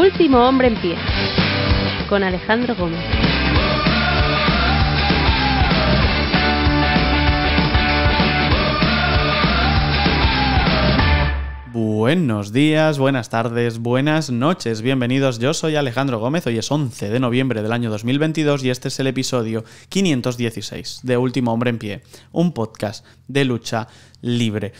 Último hombre en pie, con Alejandro Gómez. Buenos días, buenas tardes, buenas noches, bienvenidos. Yo soy Alejandro Gómez, hoy es 11 de noviembre del año 2022 y este es el episodio 516 de Último Hombre en Pie, un podcast de lucha libre.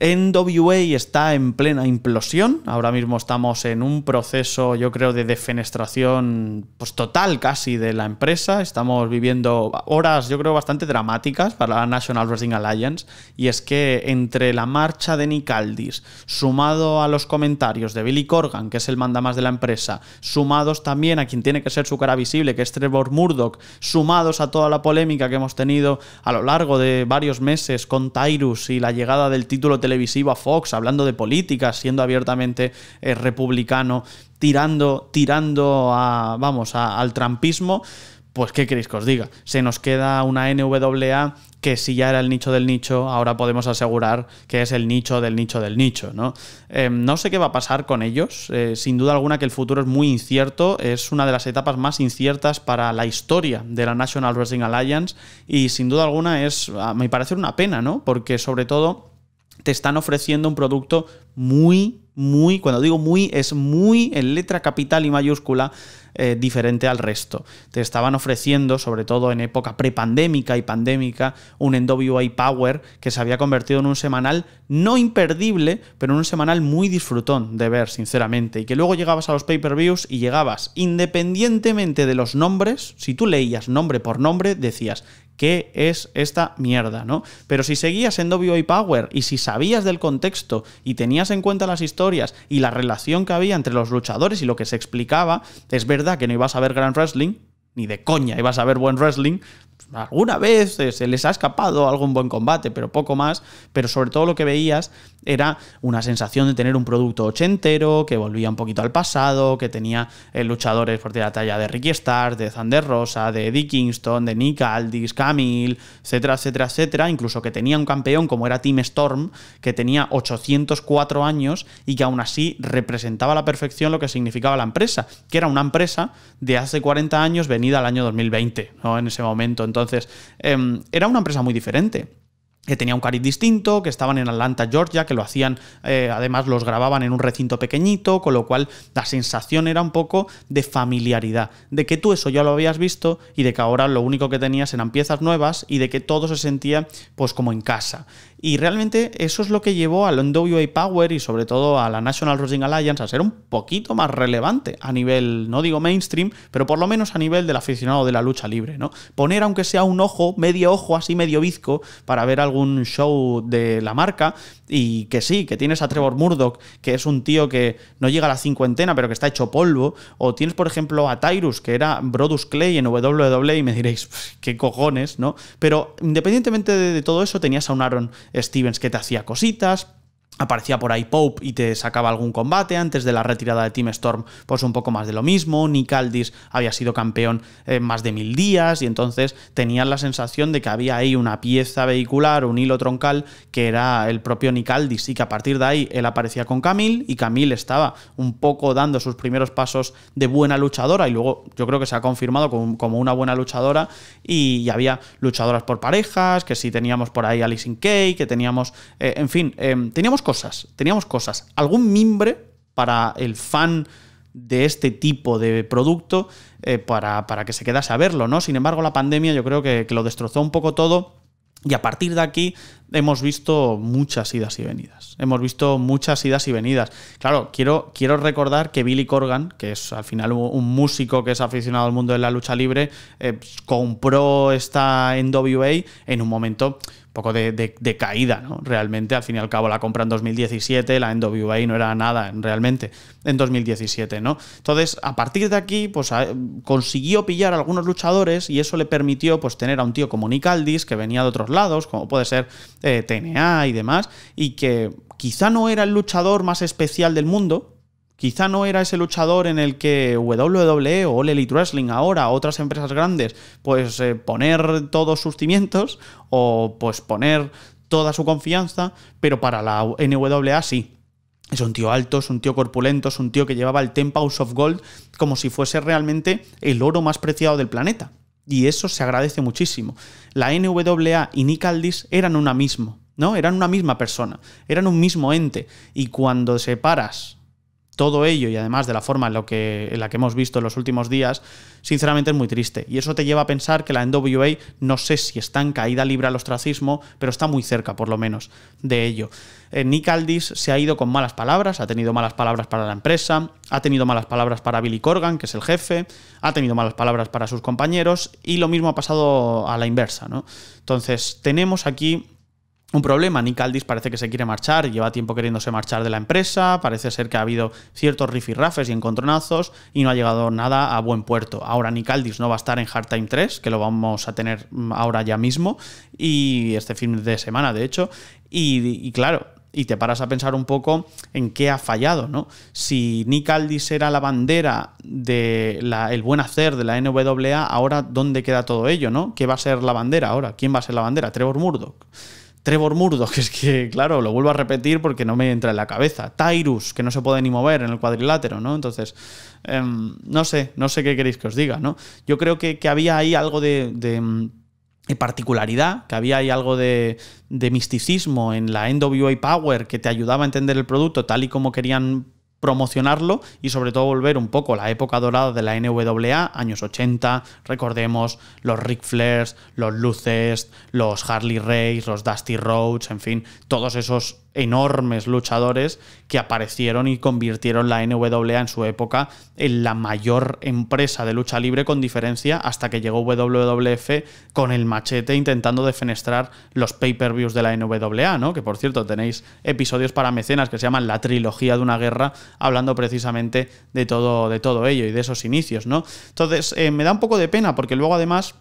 NWA está en plena implosión. Ahora mismo estamos en un proceso, yo creo, de defenestración pues, total casi de la empresa. Estamos viviendo horas, yo creo, bastante dramáticas para la National Wrestling Alliance. Y es que entre la marcha de Nicaldis, sumado a los comentarios de Billy Corgan, que es el mandamás de la empresa, sumados también a quien tiene que ser su cara visible, que es Trevor Murdoch, sumados a toda la polémica que hemos tenido a lo largo de varios meses con Tyrus y la llegada del título televisivo a Fox, hablando de política, siendo abiertamente eh, republicano, tirando, tirando a, vamos, al trampismo. Pues, ¿qué queréis que os diga? Se nos queda una NWA que si ya era el nicho del nicho, ahora podemos asegurar que es el nicho del nicho del nicho, ¿no? Em, no sé qué va a pasar con ellos. Eh, sin duda alguna que el futuro es muy incierto. Es una de las etapas más inciertas para la historia de la National Wrestling Alliance. Y sin duda alguna es, me parece una pena, ¿no? Porque sobre todo te están ofreciendo un producto muy, muy, cuando digo muy, es muy en letra capital y mayúscula, eh, diferente al resto. Te estaban ofreciendo, sobre todo en época prepandémica y pandémica, un NWI Power que se había convertido en un semanal no imperdible, pero en un semanal muy disfrutón de ver, sinceramente. Y que luego llegabas a los pay-per-views y llegabas, independientemente de los nombres, si tú leías nombre por nombre, decías, ¿Qué es esta mierda, no? Pero si seguías en y Power y si sabías del contexto y tenías en cuenta las historias y la relación que había entre los luchadores y lo que se explicaba, es verdad que no ibas a ver Grand Wrestling, ni de coña ibas a ver buen wrestling. Alguna vez eh, se les ha escapado algún buen combate, pero poco más. Pero sobre todo lo que veías era una sensación de tener un producto ochentero, que volvía un poquito al pasado, que tenía eh, luchadores por la talla de Ricky Starr, de Zander Rosa, de Dick Kingston, de Nick Aldis, Camille, etcétera, etcétera, etcétera. Incluso que tenía un campeón como era Team Storm, que tenía 804 años y que aún así representaba a la perfección lo que significaba la empresa, que era una empresa de hace 40 años venida al año 2020, En ese momento. Entonces, em, era una empresa muy diferente que tenía un cariz distinto, que estaban en Atlanta, Georgia, que lo hacían, eh, además los grababan en un recinto pequeñito, con lo cual la sensación era un poco de familiaridad, de que tú eso ya lo habías visto y de que ahora lo único que tenías eran piezas nuevas y de que todo se sentía pues como en casa. Y realmente eso es lo que llevó al NWA Power y sobre todo a la National Wrestling Alliance a ser un poquito más relevante a nivel, no digo mainstream, pero por lo menos a nivel del aficionado de la lucha libre, ¿no? Poner aunque sea un ojo, medio ojo, así medio bizco, para ver algún show de la marca y que sí, que tienes a Trevor Murdoch, que es un tío que no llega a la cincuentena, pero que está hecho polvo, o tienes, por ejemplo, a Tyrus, que era Brodus Clay en WWE, y me diréis, qué cojones, ¿no? Pero independientemente de todo eso, tenías a un Aaron Stevens que te hacía cositas. Aparecía por ahí Pope y te sacaba algún combate. Antes de la retirada de Team Storm, pues un poco más de lo mismo. Nick Aldis había sido campeón en eh, más de mil días y entonces tenían la sensación de que había ahí una pieza vehicular, un hilo troncal, que era el propio Nicaldis, y que a partir de ahí él aparecía con Camille y Camille estaba un poco dando sus primeros pasos de buena luchadora y luego yo creo que se ha confirmado como, una buena luchadora y, había luchadoras por parejas, que si teníamos por ahí Alice in Kay, que teníamos, eh, en fin, em, teníamos cosas, teníamos cosas, algún mimbre para el fan de este tipo de producto eh, para, que se quedase a verlo, ¿no? Sin embargo, la pandemia yo creo que, lo destrozó un poco todo. Y a partir de aquí hemos visto muchas idas y venidas. Hemos visto muchas idas y venidas. Claro, quiero, quiero recordar que Billy Corgan, que es al final un músico que es aficionado al mundo de la lucha libre, eh, compró esta NWA en un momento poco de, caída, ¿no? Realmente, al fin y al cabo, la compra en 2017, la NWA no era nada realmente en 2017, ¿no? Entonces, a partir de aquí, pues consiguió pillar a algunos luchadores y eso le permitió, pues, tener a un tío como Nick Aldis, que venía de otros lados, como puede ser eh, TNA y demás, y que quizá no era el luchador más especial del mundo, Quizá no era ese luchador en el que WWE o All Elite Wrestling ahora, otras empresas grandes, pues eh, poner todos sus cimientos o pues poner toda su confianza, pero para la NWA sí. Es un tío alto, es un tío corpulento, es un tío que llevaba el Ten House of Gold como si fuese realmente el oro más preciado del planeta. Y eso se agradece muchísimo. La NWA y Nick Aldis eran una misma, ¿no? Eran una misma persona, eran un mismo ente. Y cuando separas todo ello y además de la forma en, lo que, la que hemos visto en los últimos días, sinceramente es muy triste. Y eso te lleva a pensar que la NWA no sé si está en caída libre al ostracismo, pero está muy cerca, por lo menos, de ello. Eh, Nick Aldis se ha ido con malas palabras, ha tenido malas palabras para la empresa, ha tenido malas palabras para Billy Corgan, que es el jefe, ha tenido malas palabras para sus compañeros y lo mismo ha pasado a la inversa. ¿no? Entonces, tenemos aquí un problema. Nick Aldis parece que se quiere marchar, lleva tiempo queriéndose marchar de la empresa, parece ser que ha habido ciertos rifirrafes y encontronazos y no ha llegado nada a buen puerto. Ahora Nick Aldis no va a estar en Hard Time 3, que lo vamos a tener ahora ya mismo, y este fin de semana, de hecho. y, claro, y te paras a pensar un poco en qué ha fallado, ¿no? Si Nick Aldis era la bandera del el buen hacer de la NWA, ahora ¿dónde queda todo ello, no? ¿Qué va a ser la bandera ahora? ¿Quién va a ser la bandera? ¿Trevor Murdoch? Trevor Murdo, que es que, claro, lo vuelvo a repetir porque no me entra en la cabeza. Tyrus, que no se puede ni mover en el cuadrilátero, ¿no? Entonces, em, no sé, no sé qué queréis que os diga, ¿no? Yo creo que, había ahí algo em, de, particularidad, que había ahí algo de, de misticismo en la NWA Power que te ayudaba a entender el producto tal y como querían promocionarlo y sobre todo volver un poco a la época dorada de la NWA, años 80, recordemos los Ric Flairs, los Luces, los Harley Race, los Dusty Roads, en fin, todos esos enormes luchadores que aparecieron y convirtieron la NWA en su época en la mayor empresa de lucha libre con diferencia hasta que llegó WWF con el machete intentando defenestrar los pay-per-views de la NWA, ¿no? Que por cierto tenéis episodios para mecenas que se llaman La trilogía de una guerra hablando precisamente de todo de todo ello y de esos inicios, ¿no? Entonces, eh, me da un poco de pena porque luego además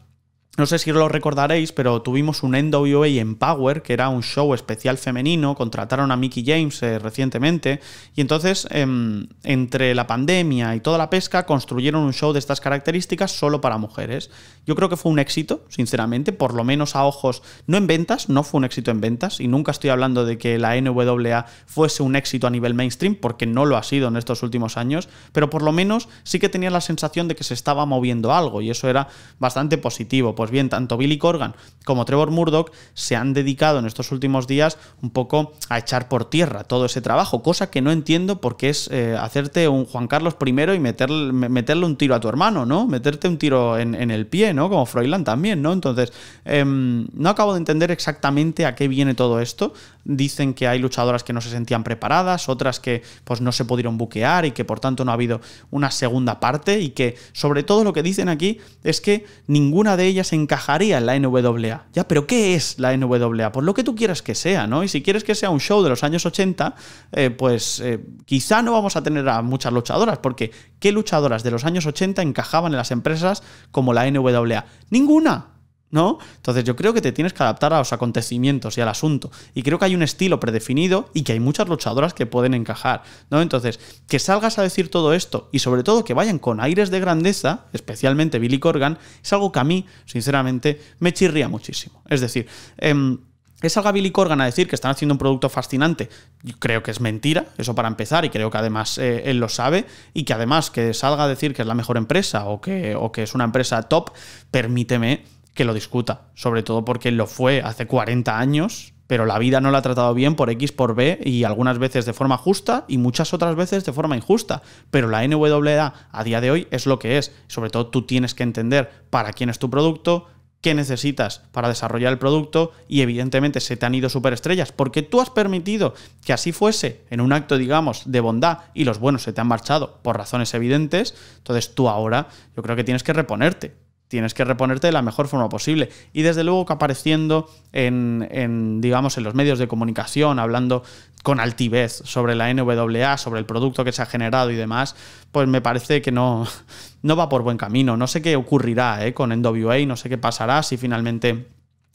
no sé si lo recordaréis, pero tuvimos un NWA Empower... que era un show especial femenino, contrataron a Mickey James eh, recientemente, y entonces em, entre la pandemia y toda la pesca construyeron un show de estas características solo para mujeres. Yo creo que fue un éxito, sinceramente, por lo menos a ojos, no en ventas, no fue un éxito en ventas, y nunca estoy hablando de que la NWA fuese un éxito a nivel mainstream, porque no lo ha sido en estos últimos años, pero por lo menos sí que tenía la sensación de que se estaba moviendo algo, y eso era bastante positivo pues pues bien, tanto Billy Corgan como Trevor Murdoch se han dedicado en estos últimos días un poco a echar por tierra todo ese trabajo, cosa que no entiendo porque es eh, hacerte un Juan Carlos primero y meterle, meterle un tiro a tu hermano, ¿no? Meterte un tiro en, el pie, ¿no? Como Freudland también, ¿no? Entonces, em, no acabo de entender exactamente a qué viene todo esto. Dicen que hay luchadoras que no se sentían preparadas, otras que pues no se pudieron buquear y que por tanto no ha habido una segunda parte y que sobre todo lo que dicen aquí es que ninguna de ellas encajaría en la NWA. Ya, pero ¿qué es la NWA? Por lo que tú quieras que sea, ¿no? Y si quieres que sea un show de los años 80, eh, pues eh, quizá no vamos a tener a muchas luchadoras, porque ¿qué luchadoras de los años 80 encajaban en las empresas como la NWA? Ninguna. ¿no? Entonces yo creo que te tienes que adaptar a los acontecimientos y al asunto. Y creo que hay un estilo predefinido y que hay muchas luchadoras que pueden encajar, ¿no? Entonces, que salgas a decir todo esto y sobre todo que vayan con aires de grandeza, especialmente Billy Corgan, es algo que a mí, sinceramente, me chirría muchísimo. Es decir, em, que salga Billy Corgan a decir que están haciendo un producto fascinante, yo creo que es mentira, eso para empezar, y creo que además eh, él lo sabe, y que además que salga a decir que es la mejor empresa o que, o que es una empresa top, permíteme que lo discuta, sobre todo porque lo fue hace 40 años, pero la vida no la ha tratado bien por X, por B, y algunas veces de forma justa y muchas otras veces de forma injusta. Pero la NWA a día de hoy es lo que es. Sobre todo tú tienes que entender para quién es tu producto, qué necesitas para desarrollar el producto y evidentemente se te han ido superestrellas porque tú has permitido que así fuese en un acto, digamos, de bondad y los buenos se te han marchado por razones evidentes. Entonces tú ahora yo creo que tienes que reponerte tienes que reponerte de la mejor forma posible. Y desde luego que apareciendo en, digamos, en los medios de comunicación, hablando con altivez sobre la NWA, sobre el producto que se ha generado y demás, pues me parece que no, no va por buen camino. No sé qué ocurrirá eh, con NWA, no sé qué pasará si finalmente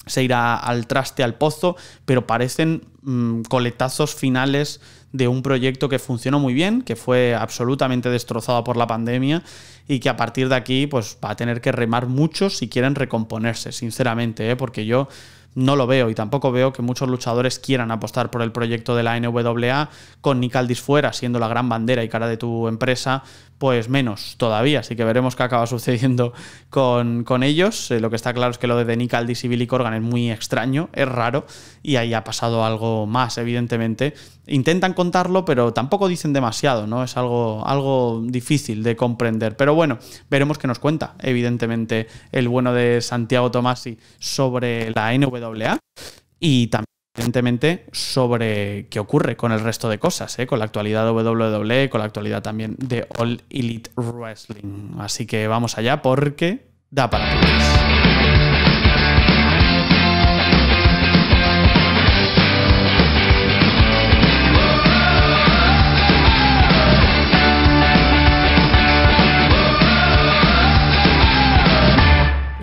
se irá al traste, al pozo, pero parecen mm, coletazos finales de un proyecto que funcionó muy bien, que fue absolutamente destrozado por la pandemia y que a partir de aquí pues, va a tener que remar mucho si quieren recomponerse, sinceramente, ¿eh? porque yo no lo veo y tampoco veo que muchos luchadores quieran apostar por el proyecto de la NWA con Nicaldis fuera, siendo la gran bandera y cara de tu empresa, pues menos todavía. Así que veremos qué acaba sucediendo con, con ellos. Eh, lo que está claro es que lo de Nicaldis y Billy Corgan es muy extraño, es raro y ahí ha pasado algo más, evidentemente. Intentan contarlo, pero tampoco dicen demasiado, ¿no? Es algo, algo difícil de comprender. Pero bueno, veremos qué nos cuenta, evidentemente, el bueno de Santiago Tomasi sobre la NWA y también evidentemente sobre qué ocurre con el resto de cosas, ¿eh? con la actualidad de WWE, con la actualidad también de All Elite Wrestling. Así que vamos allá porque da para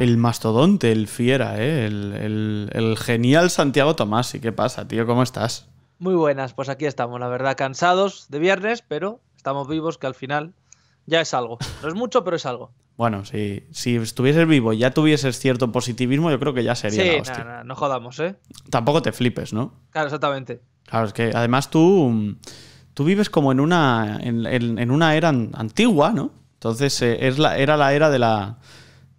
el mastodonte, el fiera, ¿eh? el, genial Santiago Tomás. ¿Y qué pasa, tío? ¿Cómo estás? Muy buenas, pues aquí estamos, la verdad, cansados de viernes, pero estamos vivos, que al final ya es algo. No es mucho, pero es algo. Bueno, si, si estuvieses vivo y ya tuvieses cierto positivismo, yo creo que ya sería. Sí, la No, jodamos, ¿eh? Tampoco te flipes, ¿no? Claro, exactamente. Claro, es que además tú, tú vives como en una, en, una era antigua, ¿no? Entonces eh, es la, era la era de la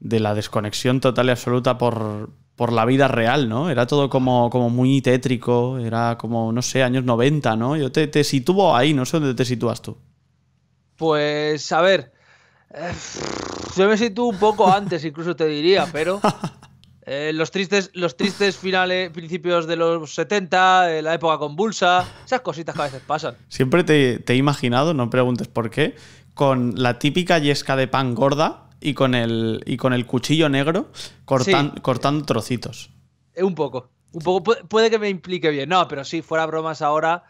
de la desconexión total y absoluta por, la vida real, ¿no? Era todo como, como muy tétrico, era como, no sé, años 90, ¿no? Yo te, te sitúo ahí, no sé dónde te sitúas tú. Pues, a ver, eh, yo me sitúo un poco antes, incluso te diría, pero eh, los tristes, los tristes finales, principios de los 70, la época convulsa, esas cositas que a veces pasan. Siempre te, te he imaginado, no preguntes por qué, con la típica yesca de pan gorda y con el, y con el cuchillo negro cortan, cortando trocitos. Eh, un poco, un poco. puede que me implique bien. No, pero sí, fuera bromas ahora.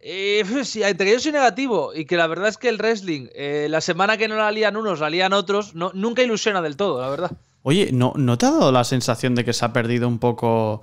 Eh, entre que yo soy negativo y que la verdad es que el wrestling, eh, la semana que no la lían unos, la lían otros, no, nunca ilusiona del todo, la verdad. Oye, ¿no, te ha dado la sensación de que se ha perdido un poco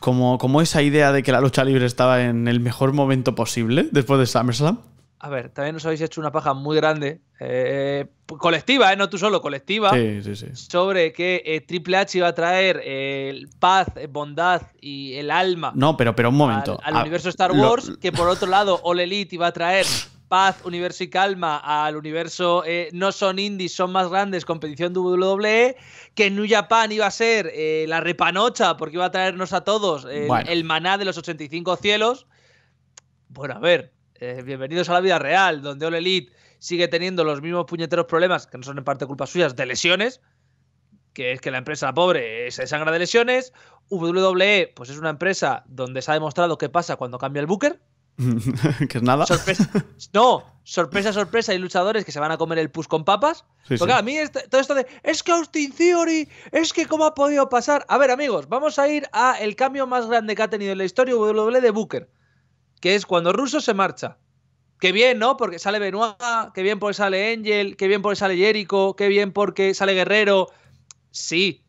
como, como esa idea de que la lucha libre estaba en el mejor momento posible después de SummerSlam? a ver, también nos habéis hecho una paja muy grande, eh, pues, colectiva, eh, no tú solo, colectiva, sí, sí, sí. sobre que eh, Triple H iba a traer eh, paz, bondad y el alma. No, pero, pero un momento. Al, ah, universo Star Wars, que por otro lado, All Elite iba a traer paz, universo y calma al universo no son indies, son más grandes, competición WWE, que New Japan iba a ser la repanocha porque iba a traernos a todos el maná de los 85 cielos. Bueno, a ver, eh, bienvenidos a la vida real, donde Ole Elite sigue teniendo los mismos puñeteros problemas, que no son en parte culpa suyas, de lesiones, que es que la empresa pobre se sangra de lesiones. WWE, pues es una empresa donde se ha demostrado qué pasa cuando cambia el booker. que es nada. No, sorpresa, sorpresa. Hay luchadores que se van a comer el pus con papas. Porque a mí este, todo esto de es que Austin Theory, es que cómo ha podido pasar. A ver, amigos, vamos a ir a el cambio más grande que ha tenido en la historia WWE de Booker que es cuando Russo se marcha. Qué bien, ¿no? Porque sale Benoit, qué bien porque sale Angel, qué bien porque sale Jericho, qué bien porque sale Guerrero. Sí,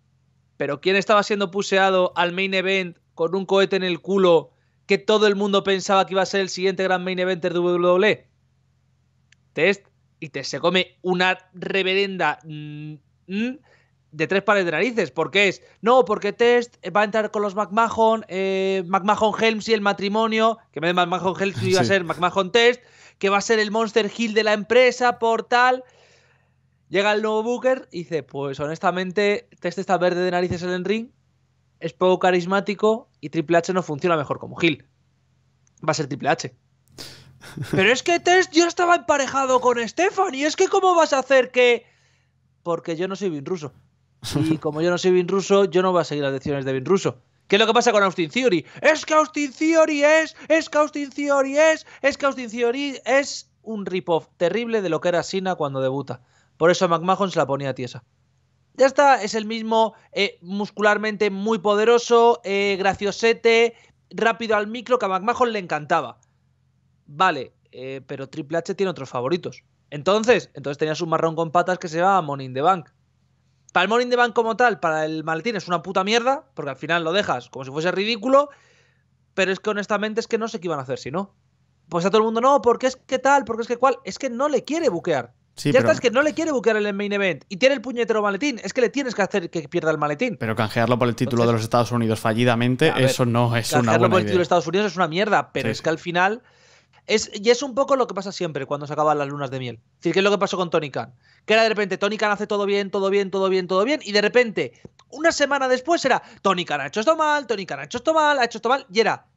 pero ¿quién estaba siendo puseado al main event con un cohete en el culo que todo el mundo pensaba que iba a ser el siguiente gran main event de WWE? Test y te se come una reverenda mm, mm, de tres pares de narices, porque es, no, porque Test va a entrar con los McMahon, eh, McMahon Helms y el matrimonio, que en vez de McMahon Helms iba a ser McMahon Test, que va a ser el Monster Hill de la empresa, por tal. Llega el nuevo Booker y dice, pues honestamente, Test está verde de narices en el ring, es poco carismático y Triple H no funciona mejor como Hill. Va a ser Triple H. Pero es que Test yo estaba emparejado con Stefan y es que cómo vas a hacer que... Porque yo no soy bien ruso. Y como yo no soy Vin Russo, yo no voy a seguir las lecciones de Vin Russo. ¿Qué es lo que pasa con Austin Theory? Es que Austin Theory es, es que Austin Theory es, es que Austin Theory es un ripoff terrible de lo que era Sina cuando debuta. Por eso McMahon se la ponía tiesa. Ya está, es el mismo eh, muscularmente muy poderoso, eh, graciosete, rápido al micro que a McMahon le encantaba. Vale, eh, pero Triple H tiene otros favoritos. Entonces, entonces tenía su marrón con patas que se llamaba Money in the Bank. Para el Morning de como tal, para el maletín es una puta mierda, porque al final lo dejas como si fuese ridículo, pero es que honestamente es que no sé qué iban a hacer si no. Pues a todo el mundo, no, porque es que tal, porque es que cual, es que no le quiere buquear. Sí, ya es que no le quiere buquear el main event y tiene el puñetero maletín. Es que le tienes que hacer que pierda el maletín. Pero canjearlo por el título de los Estados Unidos fallidamente, eso no es una buena Canjearlo por el título de Estados Unidos es una mierda, pero es que al final y es un poco lo que pasa siempre cuando se acaban las lunas de miel. Es decir, ¿qué es lo que pasó con Tony Khan? Que era de repente Tony Khan hace todo bien, todo bien, todo bien, todo bien, y de repente, una semana después era Tony Khan ha hecho esto mal, Tony Khan ha hecho esto mal, ha hecho esto mal, y era,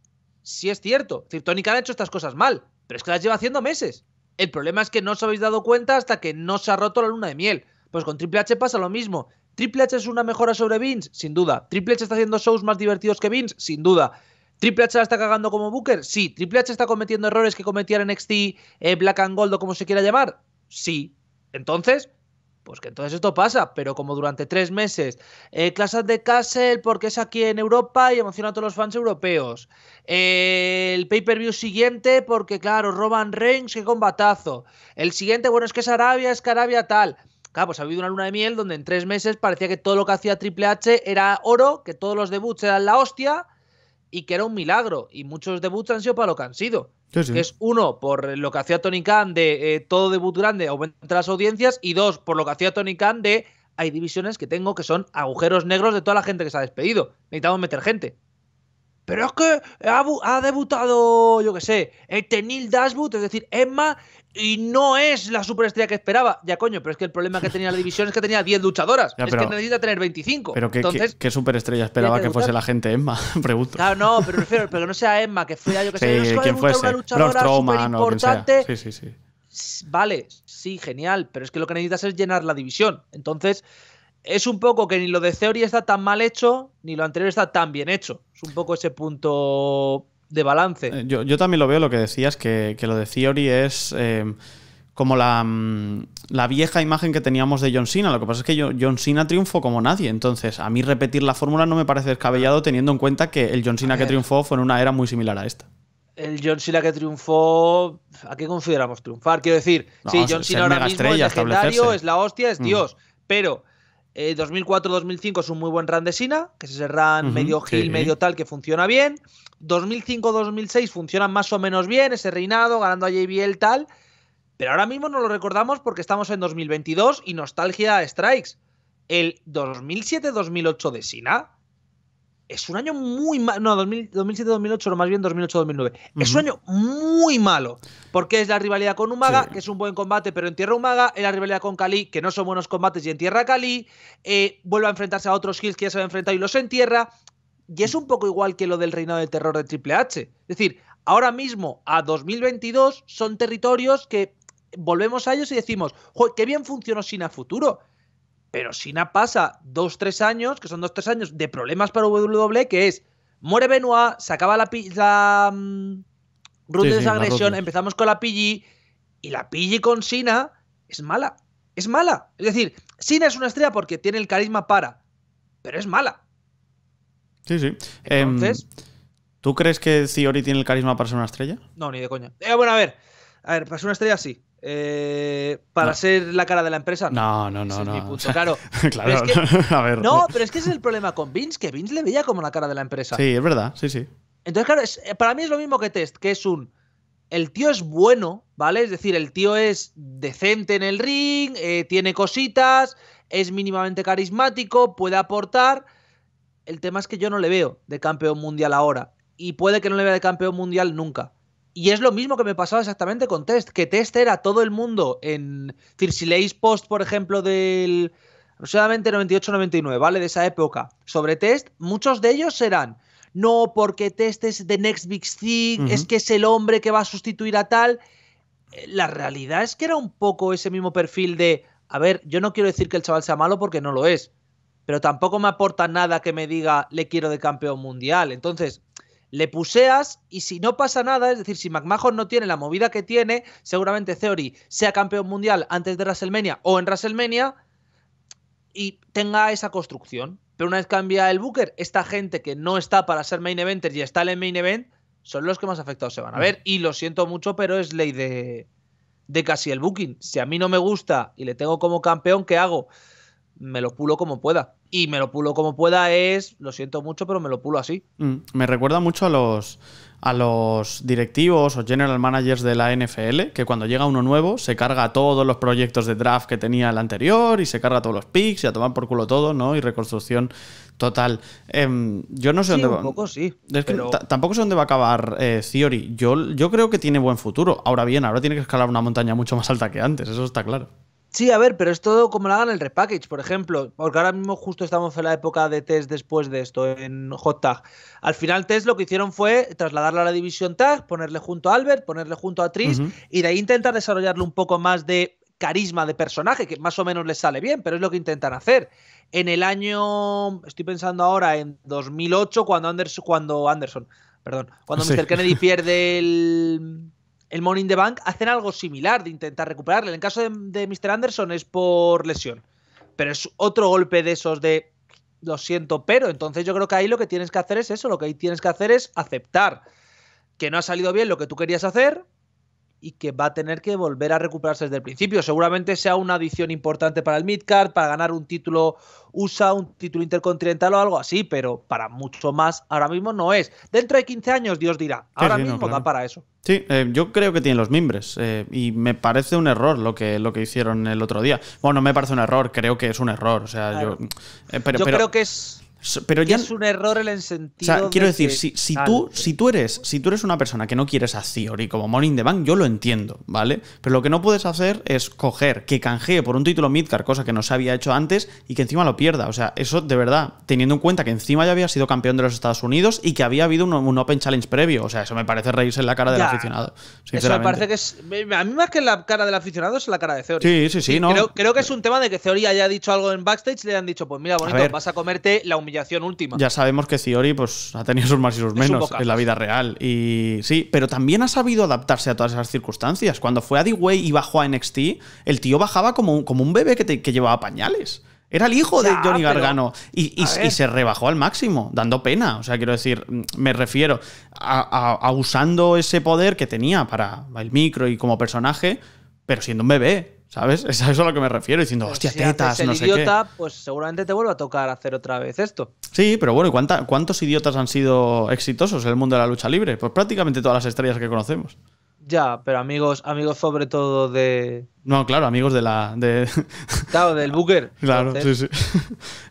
sí es cierto, es decir, Tony Khan ha hecho estas cosas mal, pero es que las lleva haciendo meses. El problema es que no os habéis dado cuenta hasta que no se ha roto la luna de miel. Pues con Triple H pasa lo mismo. ¿Triple H es una mejora sobre Vince? Sin duda. ¿Triple H está haciendo shows más divertidos que Vince? Sin duda. ¿Triple H la está cagando como Booker? Sí. ¿Triple H está cometiendo errores que cometía en NXT, eh, Black and Gold o como se quiera llamar? Sí. Entonces, pues que entonces esto pasa, pero como durante tres meses, eh, clases de Castle porque es aquí en Europa y emociona a todos los fans europeos. Eh, el pay-per-view siguiente porque, claro, Roman Reigns, qué combatazo. El siguiente, bueno, es que es Arabia, es que Arabia tal. Claro, pues ha habido una luna de miel donde en tres meses parecía que todo lo que hacía Triple H era oro, que todos los debuts eran la hostia y que era un milagro. Y muchos debuts han sido para lo que han sido. es uno, por lo que hacía Tony Khan de eh, todo debut grande aumenta las audiencias. Y dos, por lo que hacía Tony Khan de hay divisiones que tengo que son agujeros negros de toda la gente que se ha despedido. Necesitamos meter gente. Pero es que ha, debutado, yo qué sé, Tenil este Dashboot, es decir, Emma, y no es la superestrella que esperaba. Ya, coño, pero es que el problema que tenía la división es que tenía 10 luchadoras. es que necesita tener 25. Pero ¿qué, Entonces, ¿qué, superestrella esperaba que, fuese la gente Emma? Pregunto. Claro, no, pero no sea Emma, que fuera yo que sé, no quien fuese. luchadora Sí, sí, sí. Vale, sí, genial, pero es que lo que necesitas es llenar la división. Entonces, es un poco que ni lo de Theory está tan mal hecho, ni lo anterior está tan bien hecho. Es un poco ese punto de balance. Eh, yo, también lo veo lo que decías, que, que lo de Theory es em, como mm, la, vieja imagen que teníamos de John Cena. Lo que pasa es que John Cena triunfó como nadie. Entonces, a mí repetir la fórmula no me parece descabellado teniendo en cuenta que el John Cena que triunfó fue en una era muy similar a esta. El John Cena que triunfó, ¿a qué consideramos triunfar? Quiero decir, si sí, John Cena ahora mismo es legendario, es la hostia, es mm. Dios. Pero 2004-2005 eh, es un muy buen run de Sina, que es ese run medio hill, medio tal, que funciona bien. 2005-2006 funciona más o menos bien, ese reinado, ganando a JBL tal. Pero ahora mismo no lo recordamos porque estamos en 2022 y nostalgia strikes. El 2007-2008 de Sina es un año muy malo. No, 2007-2008, o más bien 2008-2009. Es un año muy malo. Porque es la rivalidad con Umaga, que es un buen combate, pero en tierra Umaga. Es la rivalidad con Cali, que no son buenos combates y en tierra Cali. Eh, vuelve a enfrentarse a otros Hills que ya se han enfrentado y los entierra. Y es un poco igual que lo del reinado del terror de Triple H. Es decir, ahora mismo, a 2022, son territorios que volvemos a ellos y decimos, que qué bien funcionó Sin a futuro. Pero Sina pasa dos, tres años, que son dos, tres años de problemas para WWE, que es muere Benoit, se acaba la, la mm, de desagresión, empezamos con la PG y la PG con Sina es mala. Es mala. Es decir, Sina es una estrella porque tiene el carisma para, pero es mala. Sí, sí. Entonces. Em, ¿Tú crees que Theory tiene el carisma para ser una estrella? No, ni de coña. Eh, bueno, a ver. A ver, para ser una estrella sí eh, para ser la cara de la empresa. No, no, no, no. Claro, claro no, pero es que ese es el problema con Vince, que Vince le veía como la cara de la empresa. Sí, es verdad, sí, sí. Entonces, claro, para mí es lo mismo que Test, que es un... El tío es bueno, ¿vale? Es decir, el tío es decente en el ring, eh, tiene cositas, es mínimamente carismático, puede aportar. El tema es que yo no le veo de campeón mundial ahora. Y puede que no le vea de campeón mundial nunca. Y es lo mismo que me pasaba exactamente con Test, que Test era todo el mundo en. si leéis post, por ejemplo, del aproximadamente 98-99, ¿vale? De esa época, sobre Test, muchos de ellos serán. No, porque Test es The Next Big Thing, es que es el hombre que va a sustituir a tal. La realidad es que era un poco ese mismo perfil de. A ver, yo no quiero decir que el chaval sea malo porque no lo es, pero tampoco me aporta nada que me diga le quiero de campeón mundial. Entonces, le puseas y si no pasa nada, es decir, si McMahon no tiene la movida que tiene, seguramente Theory sea campeón mundial antes de WrestleMania o en WrestleMania y tenga esa construcción. Pero una vez cambia el Booker, esta gente que no está para ser main eventer y está en el main event, son los que más afectados se van a mm. ver. Y lo siento mucho, pero es ley de, de casi el booking. Si a mí no me gusta y le tengo como campeón, ¿qué hago? me lo pulo como pueda. Y me lo pulo como pueda es, lo siento mucho, pero me lo pulo así. Mm, me recuerda mucho a los, a los directivos o general managers de la NFL, que cuando llega uno nuevo se carga todos los proyectos de draft que tenía el anterior y se carga todos los picks y a tomar por culo todo, ¿no? Y reconstrucción total. Em, yo no sé dónde va. tampoco sé dónde va a acabar eh, Theory. Yo, yo creo que tiene buen futuro. Ahora bien, ahora tiene que escalar una montaña mucho más alta que antes, eso está claro. Sí, a ver, pero es todo como lo hagan el repackage, por ejemplo, porque ahora mismo justo estamos en la época de test después de esto en Hot Tag. Al final test lo que hicieron fue trasladarla a la división Tag, ponerle junto a Albert, ponerle junto a Tris y de ahí intentar desarrollarle un poco más de carisma de personaje, que más o menos les sale bien, pero es lo que intentan hacer. En el año, estoy pensando ahora, en 2008, cuando Anderson, cuando Anderson, perdón, cuando Mr. Kennedy pierde el el Money de the Bank hacen algo similar de intentar recuperarle. En el caso de, de Mr. Anderson es por lesión, pero es otro golpe de esos de lo siento, pero entonces yo creo que ahí lo que tienes que hacer es eso, lo que ahí tienes que hacer es aceptar que no ha salido bien lo que tú querías hacer, y que va a tener que volver a recuperarse desde el principio. Seguramente sea una adición importante para el Midcard, para ganar un título USA, un título intercontinental o algo así, pero para mucho más ahora mismo no es. Dentro de 15 años, Dios dirá, ahora mismo va para eso. Sí, eh, yo creo que tiene los mimbres eh, y me parece un error lo que, lo que hicieron el otro día. Bueno, no me parece un error, creo que es un error. O sea, yo, eh, yo creo que es pero ya... Es un error el sentido. O sea, quiero decir, si, tú, si, tú eres, si tú eres una persona que no quieres a Theory como Morning the Bank, yo lo entiendo, ¿vale? Pero lo que no puedes hacer es coger que canjee por un título Midcar cosa que no se había hecho antes, y que encima lo pierda. O sea, eso de verdad, teniendo en cuenta que encima ya había sido campeón de los Estados Unidos y que había habido un, Open Challenge previo. O sea, eso me parece reírse en la cara del aficionado. Eso me parece que es. A mí más que la cara del aficionado es la cara de Theory. Sí, sí, sí, Creo, que es un tema de que Theory haya dicho algo en backstage le han dicho, pues mira, bonito, vas a comerte la humillación última. Ya sabemos que Ciori pues, ha tenido sus más y sus menos en la vida real. Y sí, pero también ha sabido adaptarse a todas esas circunstancias. Cuando fue a D-Way y bajó a NXT, el tío bajaba como, como un bebé que, llevaba pañales. Era el hijo de Johnny Gargano y, se rebajó al máximo, dando pena. O sea, quiero decir, me refiero a, a usando ese poder que tenía para el micro y como personaje, pero siendo un bebé. ¿Sabes? Es a lo que me refiero, diciendo, hostia, tetas, no sé qué. pues seguramente te vuelva a tocar hacer otra vez esto. Sí, pero bueno, cuántos idiotas han sido exitosos en el mundo de la lucha libre? Pues prácticamente todas las estrellas que conocemos. Ya, pero amigos, amigos sobre todo de. No, claro, amigos de la. Claro, del Booker. claro, sí, sí.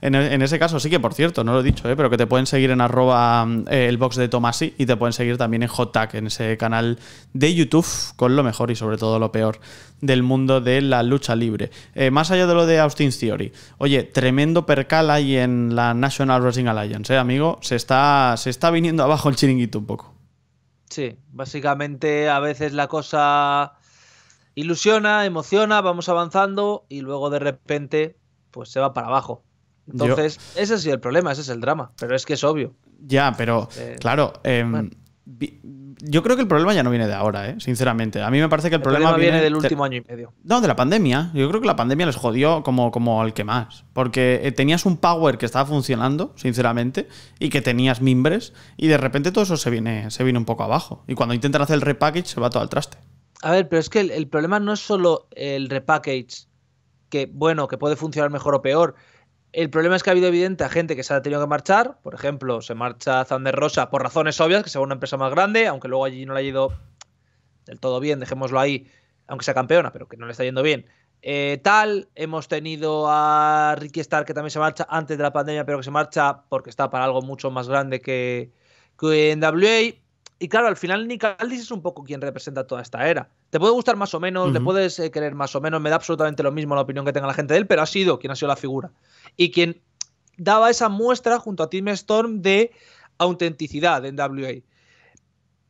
E, en, ese caso sí que, por cierto, no lo he dicho, eh, pero que te pueden seguir en arroba eh, el box de Tomasi y te pueden seguir también en JTAC, en ese canal de YouTube, con lo mejor y sobre todo lo peor del mundo de la lucha libre. Eh, más allá de lo de Austin Theory, oye, tremendo percal ahí en la National Racing Alliance, ¿eh, amigo? Se está, se está viniendo abajo el chiringuito un poco. Sí, básicamente a veces la cosa ilusiona, emociona, vamos avanzando y luego de repente pues se va para abajo. Entonces, ese sí es el problema, ese es el drama, pero es que es obvio. Ya, pero eh, claro, em, yo creo que el problema ya no viene de ahora, ¿eh? sinceramente. A mí me parece que el, problema, viene, del último año y medio. No, de la pandemia. Yo creo que la pandemia les jodió como, como al que más. Porque eh, tenías un power que estaba funcionando, sinceramente, y que tenías mimbres, y de repente todo eso se viene, se viene un poco abajo. Y cuando intentan hacer el repackage, se va todo al traste. A ver, pero es que el, el problema no es solo el repackage, que bueno, que puede funcionar mejor o peor, el problema es que ha habido evidente gente que se ha tenido que marchar. Por ejemplo, se marcha Zander Rosa por razones obvias, que sea una empresa más grande, aunque luego allí no le ha ido del todo bien, dejémoslo ahí, aunque sea campeona, pero que no le está yendo bien. Eh, tal, hemos tenido a Ricky Starr que también se marcha antes de la pandemia, pero que se marcha porque está para algo mucho más grande que, que en Y claro, al final Nick Aldis es un poco quien representa toda esta era. Te puede gustar más o menos, le puedes querer eh, más o menos, me da absolutamente lo mismo la opinión que tenga la gente de él, pero ha sido quien ha sido la figura. Y quien daba esa muestra junto a Tim Storm de autenticidad en WA.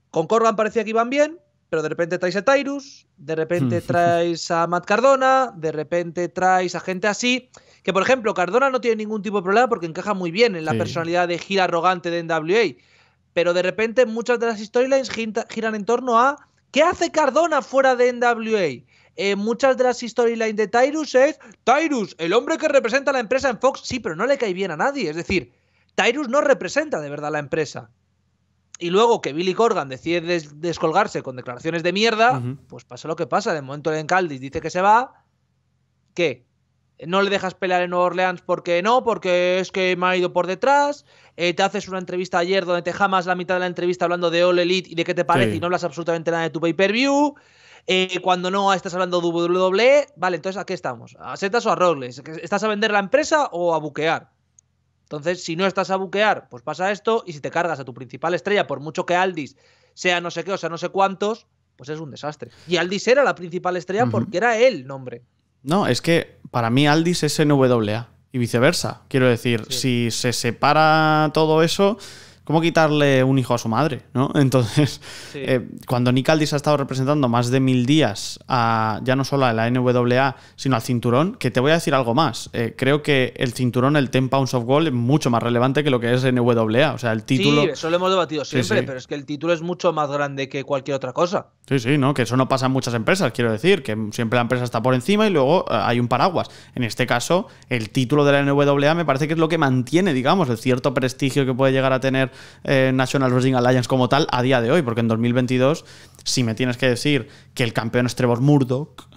Con Corgan parecía que iban bien, pero de repente traes a Tyrus, de repente traes a Matt Cardona, de repente traes a gente así. Que por ejemplo, Cardona no tiene ningún tipo de problema porque encaja muy bien en la personalidad de gira arrogante de NWA. Pero de repente muchas de las storylines giran en torno a ¿Qué hace Cardona fuera de NWA? En eh, muchas de las storylines de Tyrus es Tyrus, el hombre que representa la empresa en Fox, sí, pero no le cae bien a nadie. Es decir, Tyrus no representa de verdad la empresa. Y luego que Billy Corgan decide descolgarse con declaraciones de mierda, pues pasa lo que pasa. De momento en encaldis dice que se va. ¿Qué? No le dejas pelear en Nueva Orleans porque no, porque es que me ha ido por detrás. Eh, te haces una entrevista ayer donde te jamas la mitad de la entrevista hablando de All Elite y de qué te parece y no hablas absolutamente nada de tu pay-per-view. Eh, cuando no estás hablando de WWE, vale, entonces aquí qué estamos? ¿A setas o a roles? ¿Estás a vender la empresa o a buquear? Entonces, si no estás a buquear, pues pasa esto y si te cargas a tu principal estrella, por mucho que Aldis sea no sé qué o sea no sé cuántos, pues es un desastre. Y Aldis era la principal estrella porque era él nombre. No, es que para mí Aldis es NWA y viceversa. Quiero decir, si se separa todo eso, ¿cómo quitarle un hijo a su madre? ¿no? Entonces, eh, cuando Nick Aldis ha estado representando más de mil días a, ya no solo a la NWA, sino al cinturón, que te voy a decir algo más. Eh, creo que el cinturón, el 10 pounds of gold, es mucho más relevante que lo que es NWA. O sea, el título. Sí, eso lo hemos debatido siempre, pero es que el título es mucho más grande que cualquier otra cosa. Sí, sí, ¿no? Que eso no pasa en muchas empresas, quiero decir, que siempre la empresa está por encima y luego eh, hay un paraguas. En este caso, el título de la NWA me parece que es lo que mantiene, digamos, el cierto prestigio que puede llegar a tener eh, National Wrestling Alliance como tal a día de hoy, porque en 2022, si me tienes que decir que el campeón es Trevor Murdoch.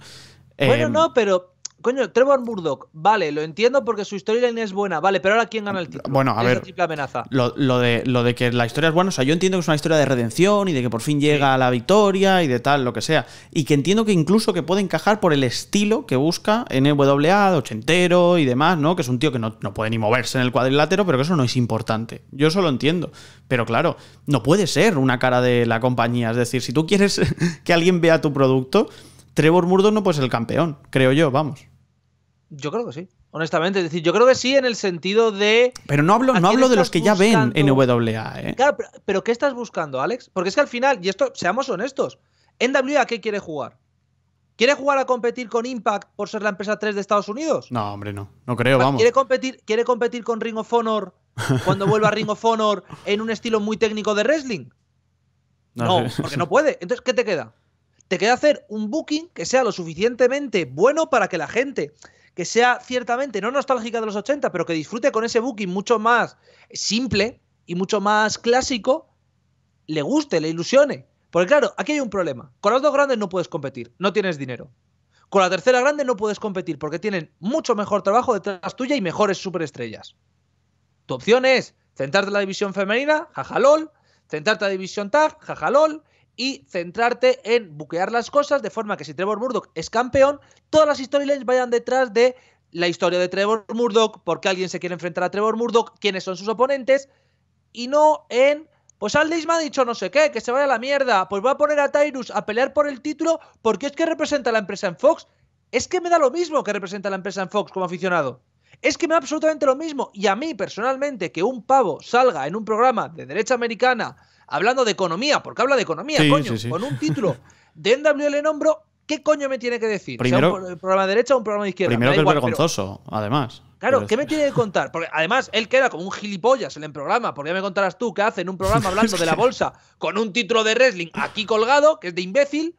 bueno, em, no, pero Coño, Trevor Murdoch, vale, lo entiendo porque su historia es buena, vale, pero ahora ¿quién gana el título? Bueno, a ver. amenaza. Lo, de, lo de que la historia es buena, o sea, yo entiendo que es una historia de redención y de que por fin llega a la victoria y de tal, lo que sea. Y que entiendo que incluso que puede encajar por el estilo que busca el de ochentero y demás, ¿no? Que es un tío que no, no puede ni moverse en el cuadrilátero, pero que eso no es importante. Yo eso lo entiendo. Pero claro, no puede ser una cara de la compañía. Es decir, si tú quieres que alguien vea tu producto. Trevor Murdoch no puede ser el campeón, creo yo, vamos. Yo creo que sí, honestamente. Es decir, yo creo que sí en el sentido de. Pero no hablo, no hablo de los que ya ven en ¿eh? Claro, pero, ¿qué estás buscando, Alex? Porque es que al final, y esto, seamos honestos, ¿NWA qué quiere jugar? ¿Quiere jugar a competir con Impact por ser la empresa 3 de Estados Unidos? No, hombre, no. No creo, vamos. ¿Quiere competir, quiere competir con Ring of Honor cuando vuelva a Ring of Honor en un estilo muy técnico de wrestling? no porque no puede. Entonces, ¿qué te queda? Te queda hacer un booking que sea lo suficientemente bueno para que la gente que sea ciertamente no nostálgica de los 80, pero que disfrute con ese booking mucho más simple y mucho más clásico, le guste, le ilusione. Porque claro, aquí hay un problema. Con las dos grandes no puedes competir, no tienes dinero. Con la tercera grande no puedes competir porque tienen mucho mejor trabajo detrás tuya y mejores superestrellas. Tu opción es centrarte en la división femenina, jajalol, centrarte en la división tag, jajalol, y centrarte en buquear las cosas de forma que si Trevor Murdoch es campeón, todas las historias vayan detrás de la historia de Trevor Murdoch, ...porque alguien se quiere enfrentar a Trevor Murdoch, quiénes son sus oponentes, y no en, pues Aldis me ha dicho no sé qué, que se vaya a la mierda, pues voy a poner a Tyrus a pelear por el título porque es que representa a la empresa en Fox. Es que me da lo mismo que representa a la empresa en Fox como aficionado. Es que me da absolutamente lo mismo. Y a mí, personalmente, que un pavo salga en un programa de derecha americana hablando de economía, porque habla de economía, coño, con un título de NWL en hombro, ¿qué coño me tiene que decir? un programa de derecha o un programa de izquierda. Primero que es vergonzoso, además. Claro, ¿qué me tiene que contar? Porque además él queda como un gilipollas en el programa, porque ya me contarás tú que hace en un programa hablando de la bolsa con un título de wrestling aquí colgado, que es de imbécil.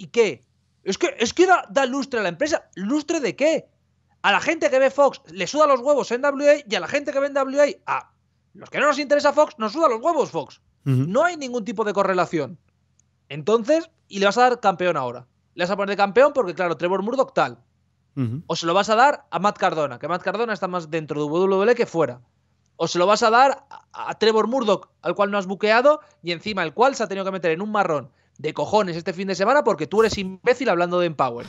¿Y, qué? Es que, es que da, lustre a la empresa. ¿Lustre de qué? A la gente que ve Fox le suda los huevos en WA y a la gente que ve en WA, a los que no nos interesa Fox, nos suda los huevos Fox. No hay ningún tipo de correlación. Entonces, y le vas a dar campeón ahora. Le vas a poner de campeón porque, claro, Trevor Murdoch tal. O se lo vas a dar a Matt Cardona, que Matt Cardona está más dentro de WWE que fuera. O se lo vas a dar a, a Trevor Murdoch, al cual no has buqueado y encima el cual se ha tenido que meter en un marrón de cojones este fin de semana porque tú eres imbécil hablando de Empower.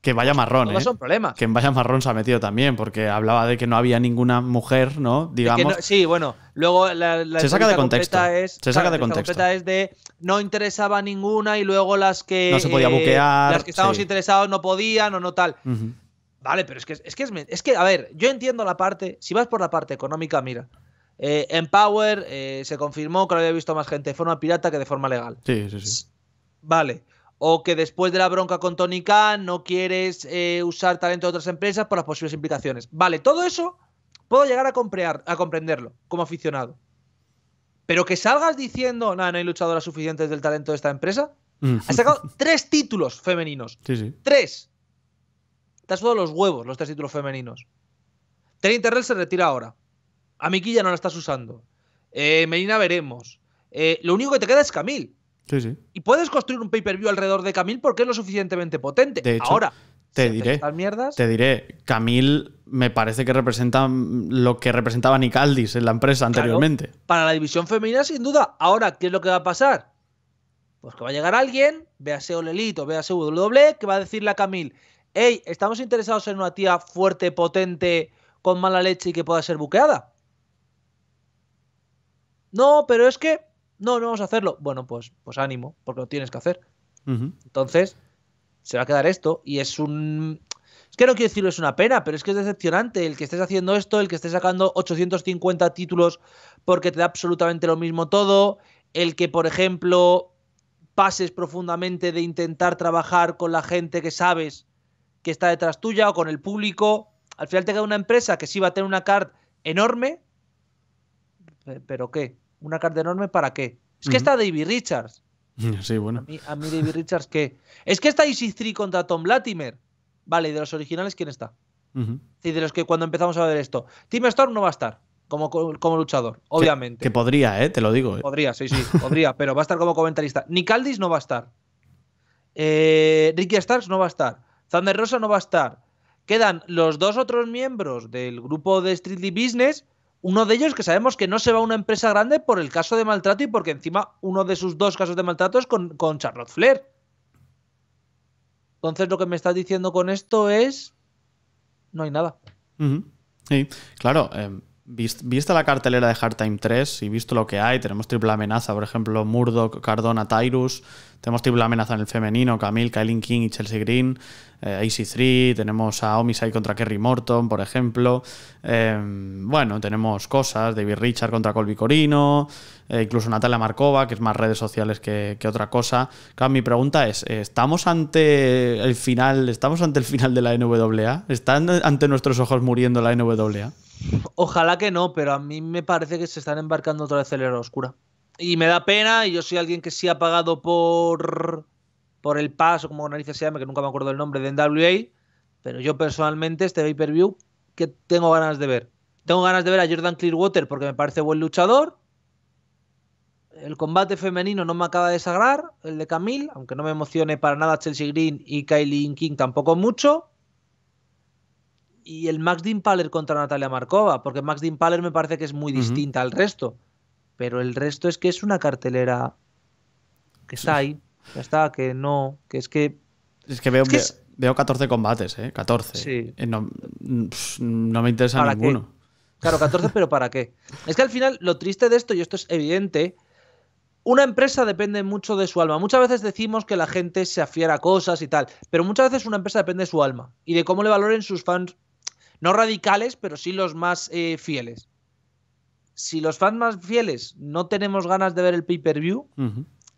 Que vaya marrón, No es ¿eh? un problema. Que en vaya marrón se ha metido también, porque hablaba de que no había ninguna mujer, ¿no? Digamos. sí, bueno. Luego la, se saca de contexto. se saca de contexto. es de no interesaba ninguna y luego las que no se podía eh, buquear, las que estábamos interesados no podían o no tal. Vale, pero es que es que es, que a ver, yo entiendo la parte. Si vas por la parte económica, mira. en eh, Empower se confirmó que lo había visto más gente de forma pirata que de forma legal. Sí, sí, sí. Vale o que después de la bronca con Tony Khan no quieres eh, usar talento de otras empresas por las posibles implicaciones. Vale, todo eso puedo llegar a, comprenderlo como aficionado. Pero que salgas diciendo, no hay luchadoras suficientes del talento de esta empresa. Mm. Has sacado tres títulos femeninos. Sí, sí. Tres. Te has los huevos, los tres títulos femeninos. Ten Terrell se retira ahora. A no la estás usando. Eh, veremos. Eh, lo único que te queda es Camille. Y puedes construir un pay-per-view alrededor de Camil porque es lo suficientemente potente. De hecho, Ahora, te diré, mierdas, te diré, Camille me parece que representa lo que representaba Nicaldis en la empresa anteriormente. Para la división femenina, sin duda. Ahora, ¿qué es lo que va a pasar? Pues que va a llegar alguien, véase Olelito, véase W, e, que va a decirle a Camille, hey, estamos interesados en una tía fuerte, potente, con mala leche y que pueda ser buqueada. No, pero es que no, no vamos a hacerlo. Bueno, pues, pues ánimo, porque lo tienes que hacer. Entonces, se va a quedar esto y es un... Es que no quiero decirlo, es una pena, pero es que es decepcionante el que estés haciendo esto, el que estés sacando 850 títulos porque te da absolutamente lo mismo todo, el que, por ejemplo, pases profundamente de intentar trabajar con la gente que sabes que está detrás tuya o con el público. Al final te queda una empresa que sí va a tener una card enorme, eh, pero ¿qué? una carta enorme, ¿para qué? Es que está David Richards. Sí, bueno. A mí, David Richards, ¿qué? Es que está Easy 3 contra Tom Latimer. Vale, ¿y de los originales quién está? Y de los que cuando empezamos a ver esto. Tim Storm no va a estar como, como luchador, obviamente. Que, podría, ¿eh? Te lo digo. ¿eh? Podría, sí, sí, podría, pero va a estar como comentarista. Nicaldis no va a estar. Eh, Ricky Starks no va a estar. Thunder Rosa no va a estar. Quedan los dos otros miembros del grupo de Streetly Business uno de ellos que sabemos que no se va a una empresa grande por el caso de maltrato y porque encima uno de sus dos casos de maltrato es con, Charlotte Flair. Entonces lo que me estás diciendo con esto es... No hay nada. Sí, claro. Em, Vista la cartelera de Hard Time 3 y visto lo que hay, tenemos triple amenaza, por ejemplo, Murdoch, Cardona, Tyrus, tenemos triple amenaza en el femenino, Camille, Kylie King y Chelsea Green, eh, AC3, tenemos a Omisai contra Kerry Morton, por ejemplo, em, bueno, tenemos cosas, David Richard contra Colby Corino, eh, incluso Natalia Markova, que es más redes sociales que, otra cosa. mi pregunta es, ¿estamos ante el final, estamos ante el final de la NWA? ¿Están ante nuestros ojos muriendo la NWA? Ojalá que no, pero a mí me parece que se están embarcando otra vez en la oscura. Y me da pena, y yo soy alguien que sí ha pagado por, por el paso, como narices se llame, que nunca me acuerdo el nombre, de NWA, pero yo personalmente este pay view que tengo ganas de ver. Tengo ganas de ver a Jordan Clearwater porque me parece buen luchador. El combate femenino no me acaba de sagrar, el de Camille, aunque no me emocione para nada Chelsea Green y Kylie King tampoco mucho y el Max Paller contra Natalia Markova, porque Max Paller me parece que es muy distinta al resto, pero el resto es que es una cartelera que está ahí, ya está, que no, que es que... Es que veo, veo 14 combates, ¿eh? 14. Eh, mm, no, me interesa ninguno. Claro, 14, pero ¿para qué? Es que al final lo triste de esto, y esto es evidente, una empresa depende mucho de su alma. Muchas veces decimos que la gente se afiera a cosas y tal, pero muchas veces una empresa depende de su alma y de cómo le valoren sus fans no radicales, pero sí los más eh, fieles. Si los fans más fieles no tenemos ganas de ver el pay-per-view,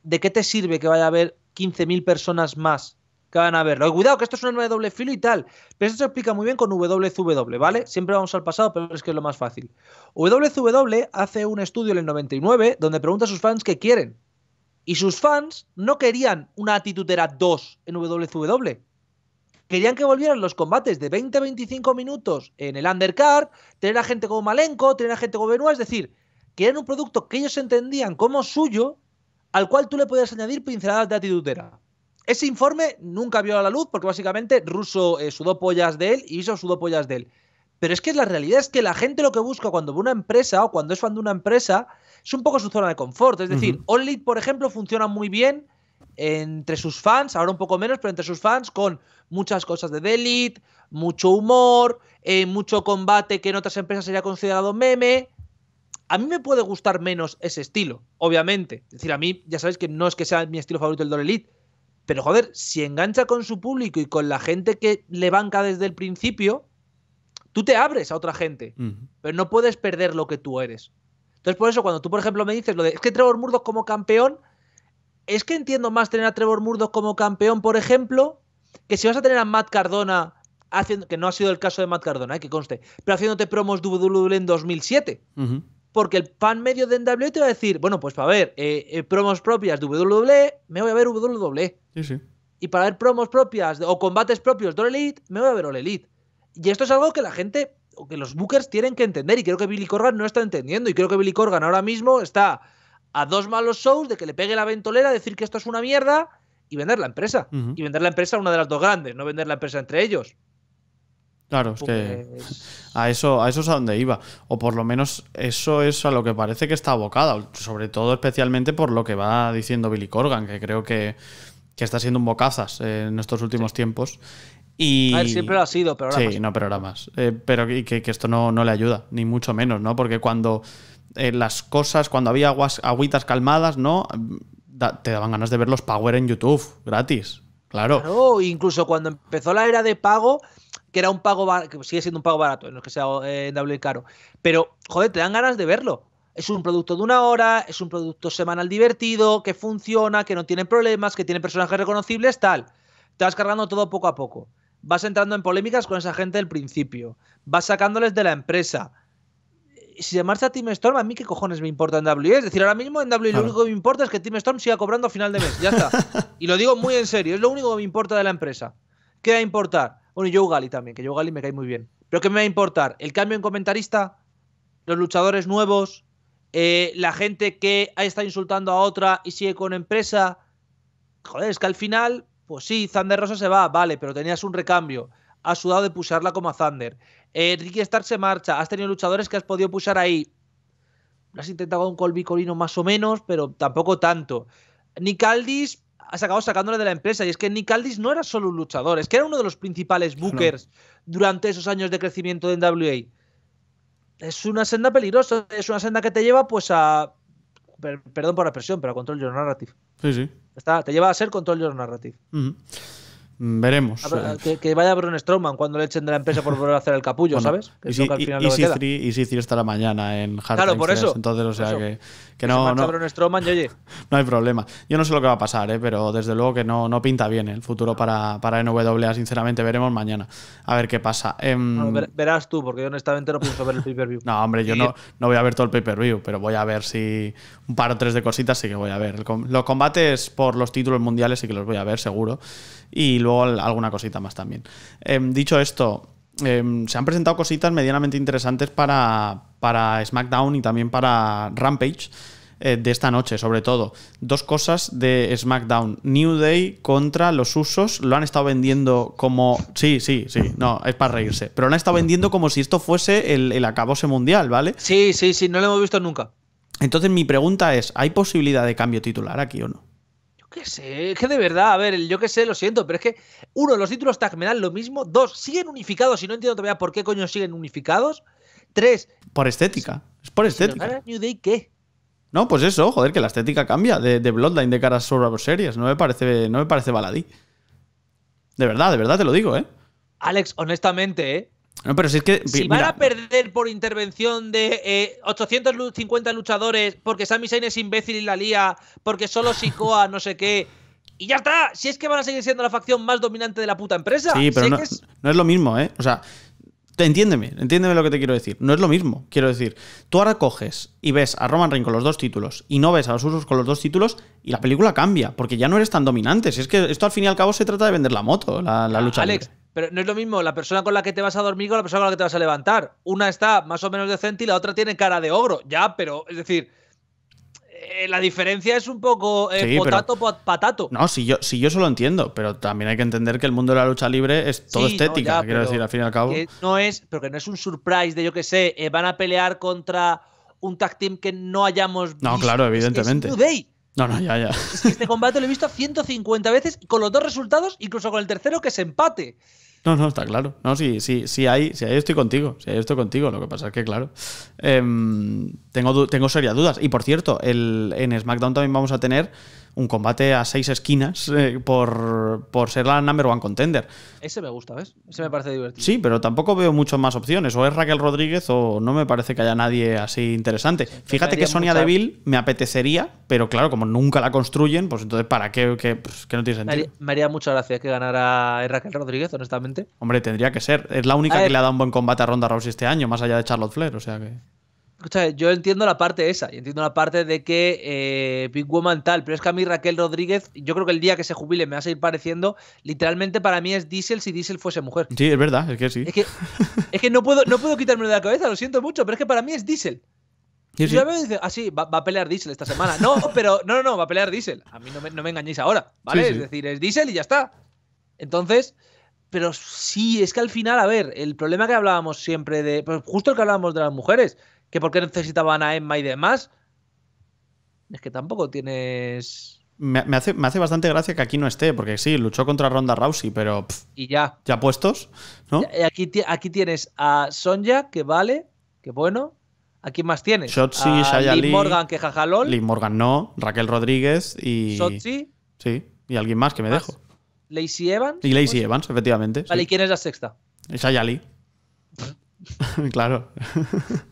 ¿de qué te sirve que vaya a haber 15.000 personas más que van a verlo? Cuidado, que esto es un de doble filo y tal. Pero esto se explica muy bien con WWW, ¿vale? Siempre vamos al pasado, pero es que es lo más fácil. WWW hace un estudio en el 99 donde pregunta a sus fans qué quieren. Y sus fans no querían una actitud 2 en WWW. Querían que volvieran los combates de 20-25 minutos en el undercard, tener a gente como Malenko, tener a gente como Benoit, es decir, querían un producto que ellos entendían como suyo, al cual tú le podías añadir pinceladas de atitudera. Ese informe nunca vio a la luz porque básicamente Russo eh, sudó pollas de él y hizo sudó pollas de él. Pero es que la realidad es que la gente lo que busca cuando ve una empresa o cuando es fan de una empresa es un poco su zona de confort. Es decir, Only, por ejemplo, funciona muy bien entre sus fans, ahora un poco menos, pero entre sus fans con muchas cosas de The mucho humor, eh, mucho combate que en otras empresas sería considerado meme. A mí me puede gustar menos ese estilo, obviamente. Es decir, a mí ya sabéis que no es que sea mi estilo favorito el Dole Elite, pero joder, si engancha con su público y con la gente que le banca desde el principio, tú te abres a otra gente, pero no puedes perder lo que tú eres. Entonces, por eso, cuando tú, por ejemplo, me dices lo de es que Trevor Murdoch como campeón es que entiendo más tener a Trevor Murdoch como campeón, por ejemplo, que si vas a tener a Matt Cardona haciendo, que no ha sido el caso de Matt Cardona, eh, que conste, pero haciéndote promos WWE en 2007. Porque el pan medio de WWE te va a decir, bueno, pues para ver eh, eh, promos propias de WWE, me voy a ver WWE. Y para ver promos propias o combates propios de All Elite, me voy a ver All Elite. Y esto es algo que la gente, que los bookers tienen que entender, y creo que Billy Corgan no está entendiendo, y creo que Billy Corgan ahora mismo está a dos malos shows de que le pegue la ventolera, decir que esto es una mierda y vender la empresa. Y vender la empresa a una de las dos grandes, no vender la empresa entre ellos. Claro, es que pues- a eso, a eso es a donde iba. O por lo menos eso es a lo que parece que está abocada. Sobre todo, especialmente por lo que va diciendo Billy Corgan, que creo que, está siendo un bocazas en estos últimos tiempos. Y... siempre lo ha sido, pero ahora sí, no, pero ahora más. Eh, pero que, esto no, no le ayuda, ni mucho menos, ¿no? Porque cuando eh, las cosas, cuando había aguas, agüitas calmadas, ¿no? te daban ganas de ver los Power en YouTube, gratis. Claro. Incluso cuando empezó la era de pago, que era un pago que sigue siendo un pago barato, en lo que sea eh, caro, pero joder, te dan ganas de verlo. Es un producto de una hora, es un producto semanal divertido, que funciona, que no tiene problemas, que tiene personajes reconocibles, tal. Te vas cargando todo poco a poco. Vas entrando en polémicas con esa gente del principio. Vas sacándoles de la empresa si se marcha Team Storm, a mí qué cojones me importa en W. Es decir, ahora mismo en W lo único que me importa es que Team Storm siga cobrando a final de mes. Ya está. y lo digo muy en serio, es lo único que me importa de la empresa. ¿Qué va a importar? Bueno, y Joe Gali también, que Joe Gali me cae muy bien. Pero ¿qué me va a importar? ¿El cambio en comentarista? ¿Los luchadores nuevos? Eh, ¿La gente que está insultando a otra y sigue con empresa? Joder, es que al final, pues sí, Zander Rosa se va, vale, pero tenías un recambio ha sudado de pusharla como a Thunder. enrique eh, Ricky se marcha, has tenido luchadores que has podido pushar ahí. Has intentado con Colby Corino más o menos, pero tampoco tanto. Nick Aldis has acabado sacándole de la empresa y es que Nick Aldis no era solo un luchador, es que era uno de los principales bookers durante esos años de crecimiento de NWA. Es una senda peligrosa, es una senda que te lleva pues a perdón por la expresión, pero a control your narrative. Sí, sí. te lleva a ser control your narrative. Veremos. que, que, vaya Bron Strowman cuando le echen de la empresa por volver a hacer el capullo, ¿sabes? y si, y, y y mañana en Hard Claro, por eso. entonces, o sea, que, que no. no, Strowman, no hay problema. Yo no sé lo que va a pasar, ¿eh? pero desde luego que no, pinta bien el futuro para, para NWA. Sinceramente, veremos mañana. A ver qué pasa. Em, verás tú, porque yo honestamente no pienso ver el pay-per-view. no, hombre, yo no, no voy a ver todo el pay-per-view, pero voy a ver si un par o tres de cositas sí que voy a ver. Los combates por los títulos mundiales sí que los voy a ver, seguro y luego alguna cosita más también. Em, dicho esto, em, se han presentado cositas medianamente interesantes para, para SmackDown y también para Rampage eh, de esta noche, sobre todo. Dos cosas de SmackDown. New Day contra los usos. Lo han estado vendiendo como... Sí, sí, sí. No, es para reírse. Pero lo han estado vendiendo como si esto fuese el, el acabose mundial, ¿vale? Sí, sí, sí. No lo hemos visto nunca. Entonces mi pregunta es, ¿hay posibilidad de cambio titular aquí o no? Que sé, que de verdad, a ver, yo que sé, lo siento, pero es que, uno, los títulos tag me dan lo mismo. Dos, siguen unificados y no entiendo todavía por qué coño siguen unificados. Tres. Por estética. Es por estética. no New Day qué? No, pues eso, joder, que la estética cambia de, de Bloodline de cara a Survivor Series. No me parece, no me parece baladí. De verdad, de verdad te lo digo, ¿eh? Alex, honestamente, ¿eh? No, pero si es que. van a perder por intervención de 850 eh, luchadores porque Sami Zayn es imbécil y la lía, porque solo Sikoa, no sé qué. Y ya está. Si es que van a seguir siendo la facción más dominante de la puta empresa. Sí, pero no, es... lo mismo, ¿eh? O sea, Entiéndeme, entiéndeme lo que te quiero decir. No es lo mismo. Quiero decir, tú ahora coges y ves a Roman Reigns con los dos títulos y no ves a los usos con los dos títulos y la película cambia, porque ya no eres tan dominante. Si es que esto al fin y al cabo se trata de vender la moto, la, lucha. libre. Pero no es lo mismo la persona con la que te vas a dormir con la persona con la que te vas a levantar. Una está más o menos decente y la otra tiene cara de ogro. Ya, pero es decir, eh, la diferencia es un poco eh, potato patato. No, si yo, si yo eso lo entiendo, pero también hay que entender que el mundo de la lucha libre es todo estética, quiero decir, al fin y al cabo. no es, pero que no es un surprise de yo que sé, eh, van a pelear contra un tag team que no hayamos no, visto. No, claro, evidentemente. No, no, ya, ya. este combate lo he visto 150 veces con los dos resultados, incluso con el tercero que se empate. No, no, está claro. No, sí, sí, sí hay, sí hay, estoy contigo. si hay, estoy contigo. Lo que pasa es que, claro, em, tengo, tengo serias dudas. Y por cierto, en SmackDown también vamos a tener un combate a seis esquinas eh, por, por, ser la number one contender. Ese me gusta, ¿ves? Ese me parece divertido. Sí, pero tampoco veo muchas más opciones. O es Raquel Rodríguez o no me parece que haya nadie así interesante. Fíjate que Sonia Deville me apetecería, pero claro, como nunca la construyen, pues entonces ¿para qué? qué pues, no tiene sentido. Me haría, mucha gracia que ganara Raquel Rodríguez, honestamente. Hombre, tendría que ser. Es la única que le ha dado un buen combate a Ronda Rousey este año, más allá de Charlotte Flair, o sea que yo entiendo la parte esa, y entiendo la parte de que eh, Big Woman tal, pero es que a mí Raquel Rodríguez, yo creo que el día que se jubile me va a seguir pareciendo, literalmente para mí es Diesel si Diesel fuese mujer. Sí, es verdad, es que sí. Es que, no, puedo, no puedo quitármelo de la cabeza, lo siento mucho, pero es que para mí es Diesel. Sí, me dice, ah, sí, va, a pelear Diesel esta semana. No, pero no, no, no, va a pelear Diesel. A mí no me, no engañéis ahora, ¿vale? es decir, es Diesel y ya está. Entonces, pero sí, es que al final, a ver, el problema que hablábamos siempre de. Pues justo el que hablábamos de las mujeres que por qué necesitaban a Emma y demás, es que tampoco tienes... Me, hace, bastante gracia que aquí no esté, porque sí, luchó contra Ronda Rousey, pero... y ya. Ya puestos, ¿no? Aquí, aquí tienes a Sonja, que vale, que bueno, ¿A quién más tienes? Shotzi, Lee, Morgan, que jajalol. Lee Morgan no, Raquel Rodríguez y. Shotzi. Sí, y alguien más que me dejo. Lacey Evans. Y Lacey Evans, efectivamente. Vale, ¿y quién es la sexta? Shaya Lee. claro.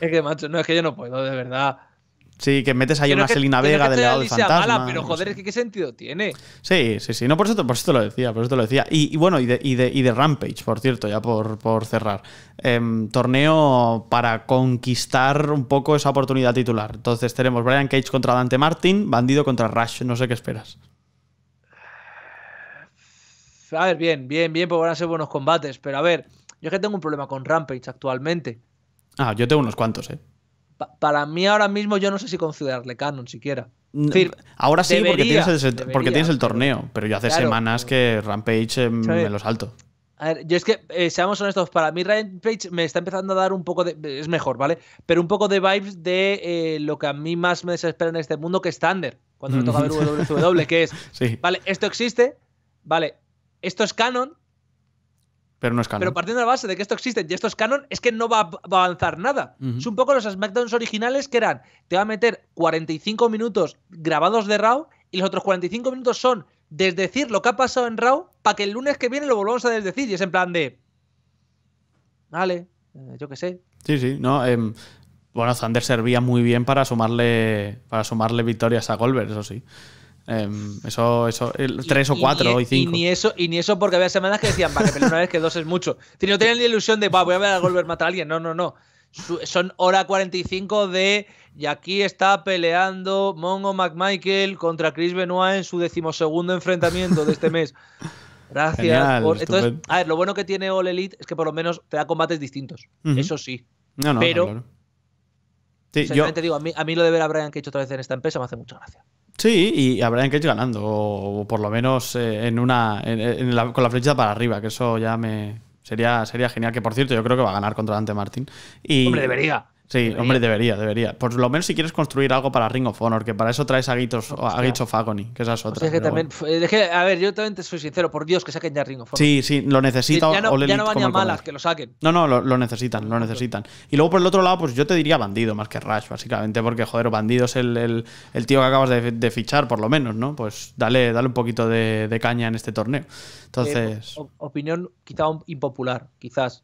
Es que, macho, no, es que yo no puedo, de verdad. Sí, que metes ahí una Vega este del lado pero joder, es que qué sentido tiene. Sí, sí, sí. No, por eso, por te lo decía, por eso lo decía. Y, bueno, y de, Rampage, por cierto, ya por, por cerrar. Em, torneo para conquistar un poco esa oportunidad titular. Entonces tenemos Brian Cage contra Dante Martin, Bandido contra Rush. No sé qué esperas. A ver, bien, bien, bien, porque van a ser buenos combates. Pero a ver, yo es que tengo un problema con Rampage actualmente. Ah, yo tengo unos cuantos, ¿eh? para mí ahora mismo yo no sé si considerarle canon siquiera. ahora sí, porque, tienes el, torneo, pero yo hace semanas que Rampage em, me lo salto. A ver, yo es que, eh, seamos honestos, para mí Rampage me está empezando a dar un poco de. Es mejor, ¿vale? Pero un poco de vibes de eh, lo que a mí más me desespera en este mundo, que es Thunder, cuando me toca ver WWE, que es. Vale, esto existe, vale, esto es canon, pero no es canon. Pero partiendo de la base de que esto existe y esto es canon, es que no va, a avanzar nada. Es un poco los SmackDowns originales que eran, te va a meter 45 minutos grabados de Raw y los otros 45 minutos son desdecir lo que ha pasado en Raw para que el lunes que viene lo volvamos a desdecir. Y es en plan de... Vale, eh, yo qué sé. Sí, sí, no. Em, bueno, Thunder servía muy bien para sumarle, para sumarle victorias a Goldberg, eso sí. Em, eso, eso, tres o cuatro e- y cinco. Y ni eso, y ni eso porque había semanas que decían, vale, pero una vez que dos es mucho. no tenían la ilusión de, voy a ver a Goldberg matar a alguien. No, no, no. son hora 45 de. Y aquí está peleando Mongo McMichael contra Chris Benoit en su decimosegundo enfrentamiento de este mes. Gracias. Entonces, a ver, lo bueno que tiene All Elite es que por lo menos te da combates distintos. Eso sí. No, pero. No, Sí, digo, a mí, lo de ver a Brian Cage otra vez en esta empresa me hace mucha gracia. Sí, y a Brian Cage ganando, o por lo menos eh, en una, con la flecha para arriba, que eso ya me, Sería, sería genial, que por cierto, yo creo que va a ganar contra Dante Martín. Hombre, debería. Sí, hombre, debería, debería. Por lo menos si quieres construir algo para Ring of Honor, que para eso traes a Gates of, que esas es otra. O que también, eh, A ver, yo también te soy sincero, por Dios que saquen ya Ring of Honor. Sí, sí, lo necesito. Ya, no, ya van malas, que lo saquen. No, no, lo, necesitan, lo necesitan. Y luego por el otro lado, pues yo te diría bandido más que Rush, básicamente, porque joder, bandido es el, tío que acabas de, fichar, por lo menos, ¿no? Pues dale, dale un poquito de, caña en este torneo. Eh, Entonces. opinión quizá impopular, quizás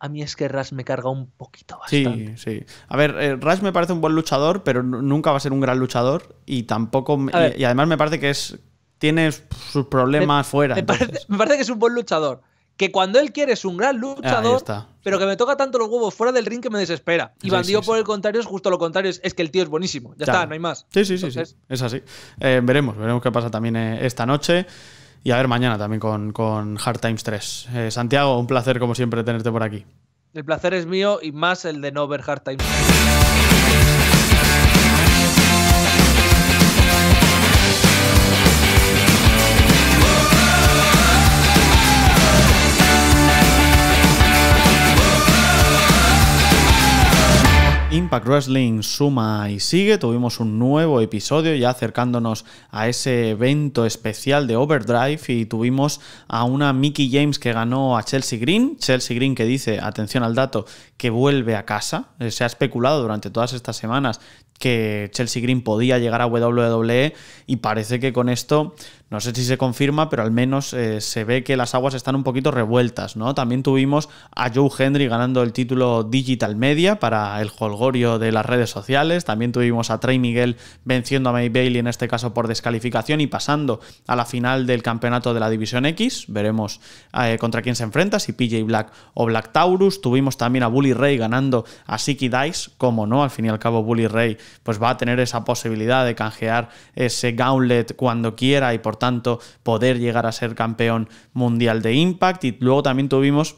a mí es que Rush me carga un poquito bastante. Sí, sí. A ver, eh, Rush me parece un buen luchador, pero nunca va a ser un gran luchador y tampoco. Y, además me parece que es tiene sus problemas fuera. Me parece, que es un buen luchador que cuando él quiere es un gran luchador, pero que me toca tanto los huevos fuera del ring que me desespera. Y Bandido, por el contrario, es justo lo contrario, es que el tío es buenísimo. Ya está, no hay más. Sí, sí, sí, Es así. Eh, veremos, veremos qué pasa también eh, esta noche y a ver mañana también con, Hard Times 3. Eh, Santiago, un placer como siempre tenerte por aquí. El placer es mío y más el de no ver Hard Times 3. Impact Wrestling suma y sigue. Tuvimos un nuevo episodio ya acercándonos a ese evento especial de Overdrive y tuvimos a una Mickey James que ganó a Chelsea Green. Chelsea Green que dice, atención al dato, que vuelve a casa. Eh, se ha especulado durante todas estas semanas que Chelsea Green podía llegar a WWE y parece que con esto no sé si se confirma, pero al menos eh, se ve que las aguas están un poquito revueltas, ¿no? También tuvimos a Joe Henry ganando el título Digital Media para el holgorio de las redes sociales. También tuvimos a Trey Miguel venciendo a May Bailey, en este caso por descalificación, y pasando a la final del campeonato de la División X. Veremos eh, contra quién se enfrenta, si PJ Black o Black Taurus. Tuvimos también a Bully Ray ganando a Siki Dice, como no, al fin y al cabo Bully Ray pues va a tener esa posibilidad de canjear ese gauntlet cuando quiera y por tanto poder llegar a ser campeón mundial de Impact y luego también tuvimos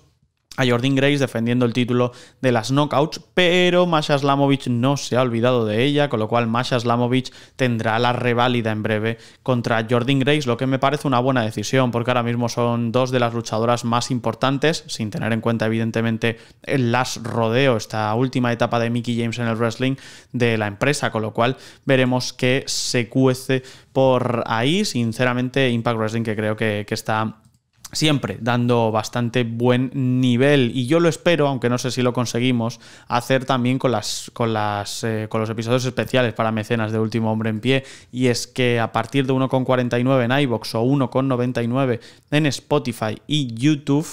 a Jordan Grace defendiendo el título de las knockouts, pero Masha Slamovich no se ha olvidado de ella, con lo cual Masha Slamovich tendrá la reválida en breve contra Jordan Grace, lo que me parece una buena decisión, porque ahora mismo son dos de las luchadoras más importantes, sin tener en cuenta evidentemente el last rodeo, esta última etapa de Mickey James en el wrestling de la empresa, con lo cual veremos que se cuece por ahí, sinceramente Impact Wrestling que creo que está siempre dando bastante buen nivel y yo lo espero, aunque no sé si lo conseguimos, hacer también con las con las eh, con los episodios especiales para mecenas de Último Hombre en Pie y es que a partir de 1,49 en iBox o 1,99 en Spotify y YouTube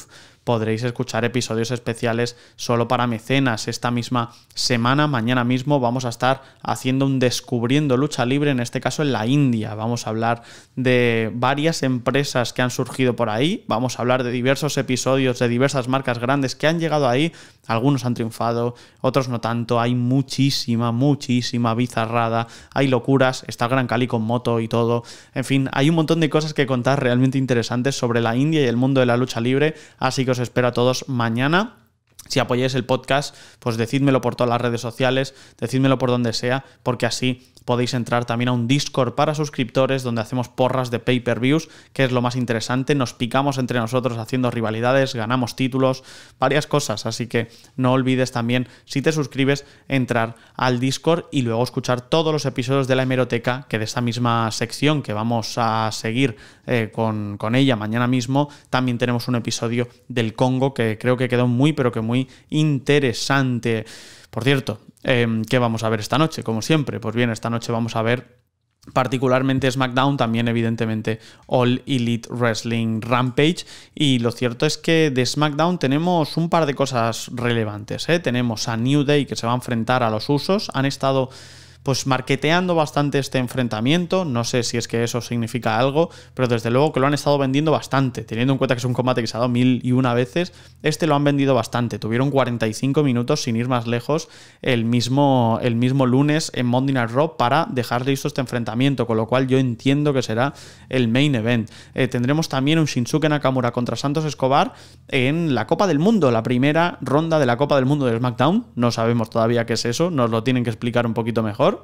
podréis escuchar episodios especiales solo para mecenas. Esta misma semana, mañana mismo, vamos a estar haciendo un descubriendo lucha libre, en este caso en la India. Vamos a hablar de varias empresas que han surgido por ahí, vamos a hablar de diversos episodios de diversas marcas grandes que han llegado ahí. Algunos han triunfado, otros no tanto. Hay muchísima, muchísima bizarrada, hay locuras, está el Gran Cali con moto y todo. En fin, hay un montón de cosas que contar realmente interesantes sobre la India y el mundo de la lucha libre, así que os os espero a todos mañana si apoyáis el podcast, pues decídmelo por todas las redes sociales, decídmelo por donde sea, porque así podéis entrar también a un Discord para suscriptores donde hacemos porras de pay-per-views, que es lo más interesante, nos picamos entre nosotros haciendo rivalidades, ganamos títulos, varias cosas, así que no olvides también, si te suscribes, entrar al Discord y luego escuchar todos los episodios de la hemeroteca, que de esa misma sección que vamos a seguir eh, con, con ella mañana mismo, también tenemos un episodio del Congo que creo que quedó muy, pero que muy interesante. Por cierto, em, ¿qué vamos a ver esta noche? Como siempre, pues bien, esta noche vamos a ver particularmente SmackDown, también evidentemente All Elite Wrestling Rampage. Y lo cierto es que de SmackDown tenemos un par de cosas relevantes. ¿eh? Tenemos a New Day que se va a enfrentar a los usos. Han estado pues marqueteando bastante este enfrentamiento. No sé si es que eso significa algo, pero desde luego que lo han estado vendiendo bastante. Teniendo en cuenta que es un combate que se ha dado mil y una veces, este lo han vendido bastante. Tuvieron 45 minutos, sin ir más lejos, el mismo, el mismo lunes en Monday Night Raw para dejar listo este enfrentamiento, con lo cual yo entiendo que será el main event. Eh, tendremos también un Shinsuke Nakamura contra Santos Escobar en la Copa del Mundo, la primera ronda de la Copa del Mundo de SmackDown. No sabemos todavía qué es eso, nos lo tienen que explicar un poquito mejor.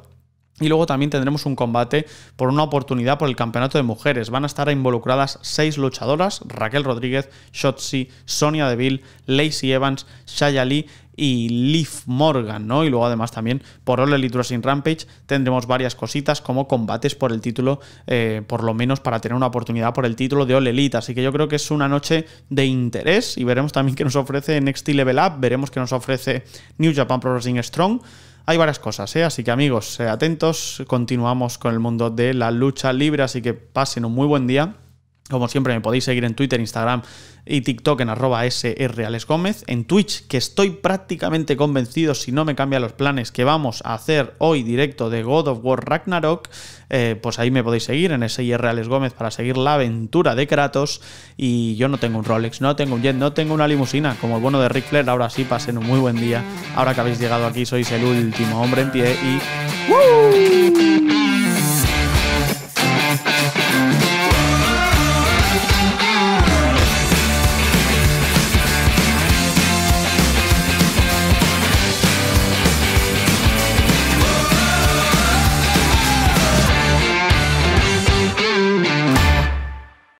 Y luego también tendremos un combate por una oportunidad por el campeonato de mujeres. Van a estar involucradas seis luchadoras: Raquel Rodríguez, Shotzi, Sonia Deville, Lacey Evans, Shaya Lee y Liv Morgan, ¿no? Y luego además también por All Elite Wrestling Rampage tendremos varias cositas como combates por el título, eh, por lo menos para tener una oportunidad por el título de All Elite. Así que yo creo que es una noche de interés y veremos también qué nos ofrece Next Level Up, veremos qué nos ofrece New Japan Pro Wrestling Strong. Hay varias cosas, ¿eh? así que amigos, eh, atentos, continuamos con el mundo de la lucha libre, así que pasen un muy buen día como siempre, me podéis seguir en Twitter, Instagram y TikTok en arroba En Twitch, que estoy prácticamente convencido, si no me cambian los planes, que vamos a hacer hoy directo de God of War Ragnarok. Eh, pues ahí me podéis seguir en Gómez para seguir la aventura de Kratos. Y yo no tengo un Rolex, no tengo un jet, no tengo una limusina. Como el bueno de Rick Flair, ahora sí, pasen un muy buen día. Ahora que habéis llegado aquí, sois el último hombre en pie y...